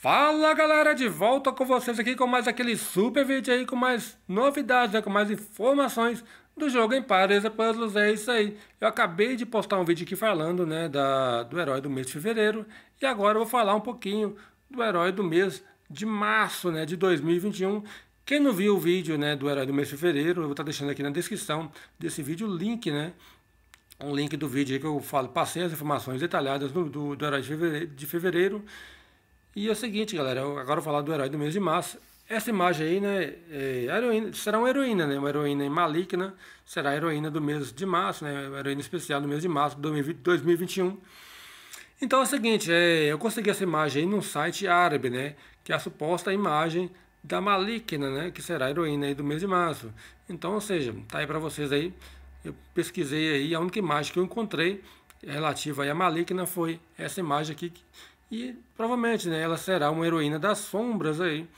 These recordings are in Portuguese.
Fala galera, de volta com vocês aqui com mais aquele super vídeo aí, com mais novidades, né? com mais informações do jogo em Pares e Puzzles, é isso aí. Eu acabei de postar um vídeo aqui falando né, da, do herói do mês de fevereiro e agora eu vou falar um pouquinho do herói do mês de março né, de 2021. Quem não viu o vídeo né, do herói do mês de fevereiro, eu vou estar tá deixando aqui na descrição desse vídeo o link, né? Um link do vídeo que eu falo, passei as informações detalhadas do, do, do herói de fevereiro, de fevereiro e é o seguinte, galera, eu agora vou falar do herói do mês de março. Essa imagem aí, né, é heroína, será uma heroína, né, uma heroína maligna, será a heroína do mês de março, né, uma heroína especial do mês de março de 2021. Então é o seguinte, é, eu consegui essa imagem aí num site árabe, né, que é a suposta imagem da maligna, né, que será a heroína aí do mês de março. Então, ou seja, tá aí para vocês aí, eu pesquisei aí, a única imagem que eu encontrei relativa aí à maligna foi essa imagem aqui, e provavelmente né, ela será uma heroína das sombras aí,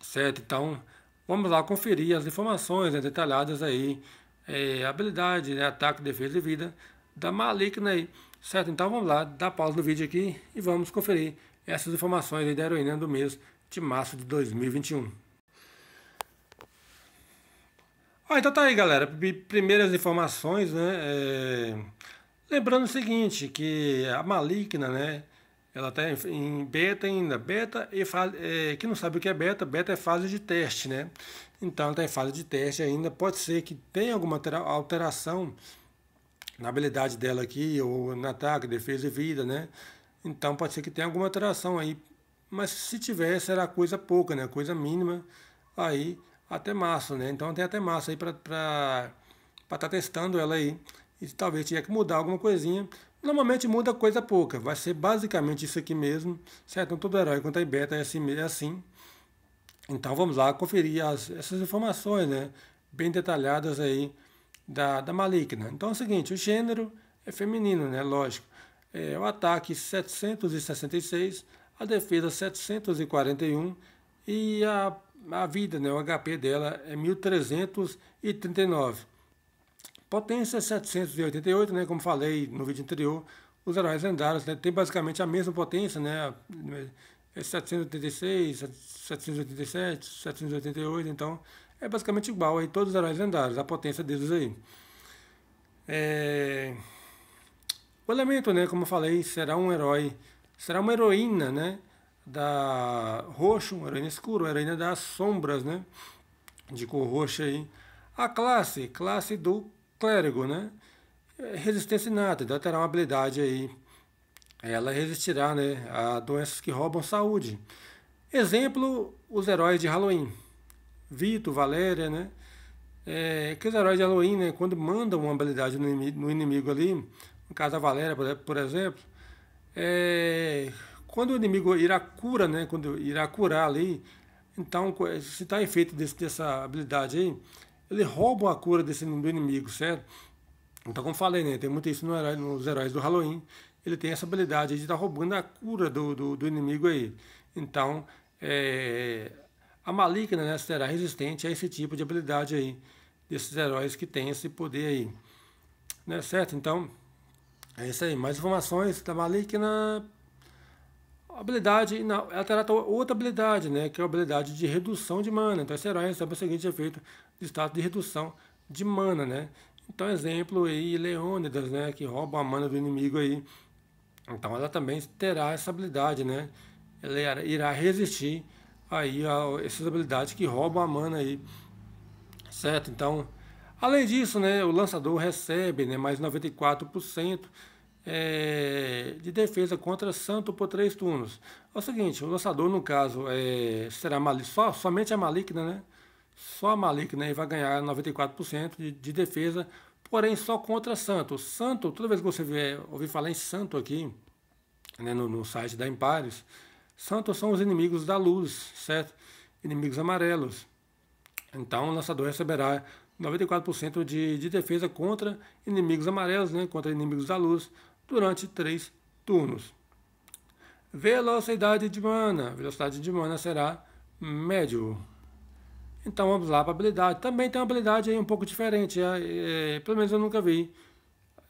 certo? Então vamos lá conferir as informações né, detalhadas aí, é, habilidade, né, ataque, defesa e vida da Maligna aí, certo? Então vamos lá, dá pausa no vídeo aqui e vamos conferir essas informações aí da heroína do mês de março de 2021. Ah, então tá aí, galera. Primeiras informações, né? É... Lembrando o seguinte, que a Maligna, né? Ela está em beta ainda. Beta, e fase, é, que não sabe o que é beta, beta é fase de teste, né? Então ela está em fase de teste ainda. Pode ser que tenha alguma alteração na habilidade dela aqui, ou no ataque, defesa e vida, né? Então pode ser que tenha alguma alteração aí. Mas se tiver, será coisa pouca, né? Coisa mínima. Aí até massa né? Então tem até massa aí para estar tá testando ela aí. E talvez tenha que mudar alguma coisinha Normalmente muda coisa pouca, vai ser basicamente isso aqui mesmo, certo? Então todo herói contra beta é assim, é assim. Então vamos lá conferir as, essas informações, né? Bem detalhadas aí da, da maligna. Então é o seguinte, o gênero é feminino, né? Lógico. É, é o ataque 766, a defesa 741 e a, a vida, né? O HP dela é 1339. Potência 788, né, como falei no vídeo anterior, os heróis lendários né, têm basicamente a mesma potência, né, 786, 787, 788, então é basicamente igual aí todos os heróis lendários, a potência deles aí. É... O elemento, né, como eu falei, será um herói, será uma heroína, né, da roxo, uma heroína escura, uma heroína das sombras, né, de cor roxa aí. A classe, classe do clérigo, né? É resistência inata, ela então terá uma habilidade aí. Ela resistirá né, a doenças que roubam saúde. Exemplo, os heróis de Halloween. Vito, Valéria, né? É, que os heróis de Halloween, né, quando mandam uma habilidade no inimigo, no inimigo ali, no caso da Valéria, por exemplo, é, quando o inimigo irá cura, né, quando irá curar ali, então, se está efeito desse, dessa habilidade aí, ele rouba a cura desse do inimigo, certo? Então, como falei, né, tem muito isso no herói, nos heróis do Halloween. Ele tem essa habilidade de estar tá roubando a cura do, do, do inimigo aí. Então, é, a maligna né, será resistente a esse tipo de habilidade aí, desses heróis que tem esse poder aí. Né, certo? Então, é isso aí. Mais informações da maligna habilidade, não, ela terá outra habilidade, né, que é a habilidade de redução de mana. Então, esse recebe o seguinte efeito de status de redução de mana, né? Então, exemplo aí, Leônidas, né, que rouba a mana do inimigo aí. Então, ela também terá essa habilidade, né? Ela irá resistir aí a essas habilidades que roubam a mana aí. Certo? Então, além disso, né, o lançador recebe, né, mais 94% é, de defesa contra Santo por três turnos. É o seguinte, o lançador, no caso, é, será maligno, só, somente a maligna, né? Só a maligna e vai ganhar 94% de, de, defesa, porém só contra Santo. Santo, toda vez que você vier, ouvir falar em Santo aqui, né, no, no site da Impares, Santos são os inimigos da luz, certo? Inimigos amarelos. Então o lançador receberá 94% de, de defesa contra inimigos amarelos, né? contra inimigos da luz durante três turnos. Velocidade de mana. Velocidade de mana será médio. Então vamos lá para habilidade. Também tem uma habilidade aí um pouco diferente. É, é, pelo menos eu nunca vi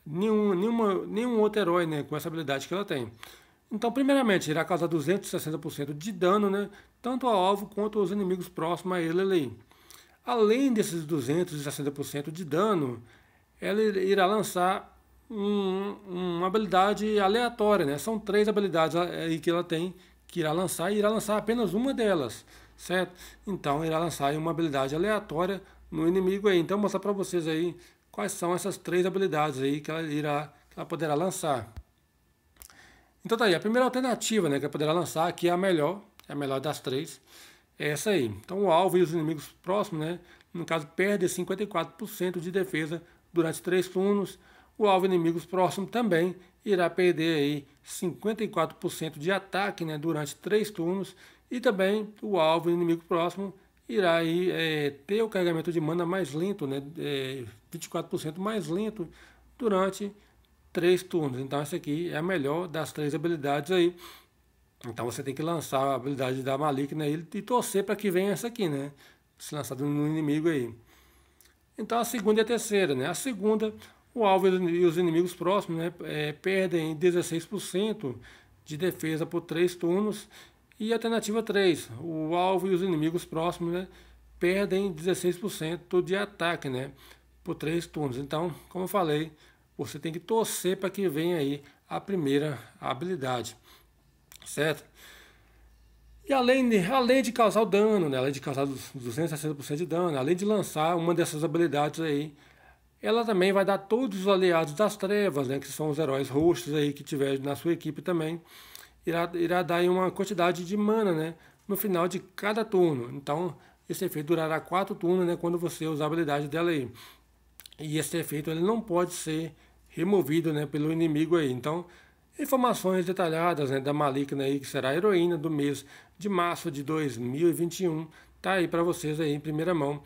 nenhum, nenhuma, nenhum outro herói né, com essa habilidade que ela tem. Então, primeiramente, irá causar 260% de dano, né, tanto ao alvo quanto aos inimigos próximos a ele ali. Além desses 260% de dano, ela irá lançar um, uma habilidade aleatória, né? São três habilidades aí que ela tem que irá lançar e irá lançar apenas uma delas, certo? Então irá lançar uma habilidade aleatória no inimigo aí. Então vou mostrar para vocês aí quais são essas três habilidades aí que ela irá que ela poderá lançar. Então tá aí, a primeira alternativa, né, que ela poderá lançar, que é a melhor, é a melhor das três, é essa aí. Então o alvo e os inimigos próximos, né, no caso perde 54% de defesa durante três turnos o alvo inimigos próximo também irá perder aí 54% de ataque né, durante três turnos e também o alvo inimigo próximo irá aí, é, ter o carregamento de mana mais lento, né, é, 24% mais lento durante três turnos. Então essa aqui é a melhor das três habilidades aí. Então você tem que lançar a habilidade da maligna né, e torcer para que venha essa aqui, né? Se lançado no inimigo aí. Então a segunda e a terceira, né? A segunda, o alvo e os inimigos próximos né, é, perdem 16% de defesa por 3 turnos. E alternativa 3, o alvo e os inimigos próximos né, perdem 16% de ataque né, por 3 turnos. Então, como eu falei, você tem que torcer para que venha aí a primeira habilidade, certo? E além, além de causar o dano, né, além de causar 260% de dano, além de lançar uma dessas habilidades aí, ela também vai dar todos os aliados das trevas, né, que são os heróis roxos aí que tiver na sua equipe também, irá, irá dar uma quantidade de mana, né, no final de cada turno. Então, esse efeito durará quatro turnos, né, quando você usar a habilidade dela aí. E esse efeito ele não pode ser removido, né, pelo inimigo aí. Então, informações detalhadas, né, da Maligna aí, que será a heroína do mês de março de 2021, tá aí para vocês aí em primeira mão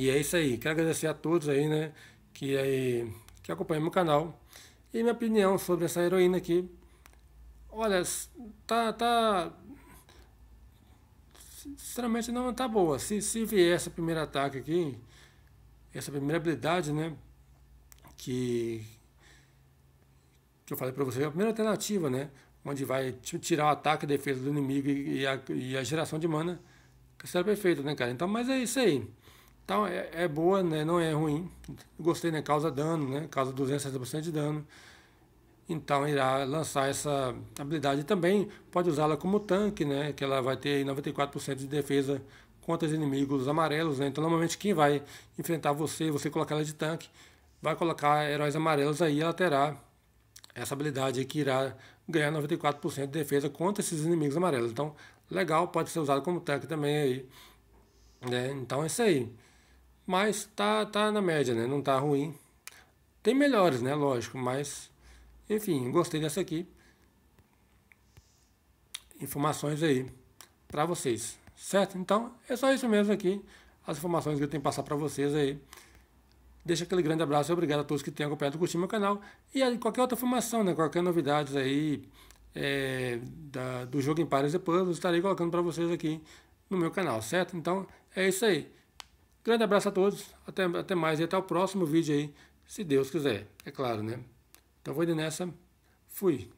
e é isso aí. Quero agradecer a todos aí, né? Que, aí, que acompanham meu canal. E minha opinião sobre essa heroína aqui. Olha, tá. tá sinceramente não tá boa. Se, se vier essa primeira ataque aqui, essa primeira habilidade, né? Que, que eu falei para você, é a primeira alternativa, né? Onde vai tirar o ataque e defesa do inimigo e a, e a geração de mana, que será perfeito, né, cara? Então, mas é isso aí. Então é, é boa, né? não é ruim. Gostei, né? Causa dano, né? Causa 260% de dano. Então irá lançar essa habilidade também. Pode usá-la como tanque, né? Que ela vai ter 94% de defesa contra os inimigos amarelos, né? Então normalmente quem vai enfrentar você, você colocar ela de tanque, vai colocar heróis amarelos aí, ela terá essa habilidade que irá ganhar 94% de defesa contra esses inimigos amarelos. Então, legal, pode ser usado como tanque também aí. Né? Então é isso aí. Mas tá, tá na média, né? Não tá ruim. Tem melhores, né? Lógico, mas enfim, gostei dessa aqui. Informações aí para vocês, certo? Então, é só isso mesmo aqui. As informações que eu tenho que passar para vocês aí. Deixa aquele grande abraço e obrigado a todos que têm acompanhado, curtido meu canal. E qualquer outra informação, né? Qualquer novidades aí é, da, do jogo em Paris e puzzles, estarei colocando para vocês aqui no meu canal, certo? Então, é isso aí. Grande abraço a todos, até, até mais e até o próximo vídeo aí, se Deus quiser, é claro, né? Então vou indo nessa, fui!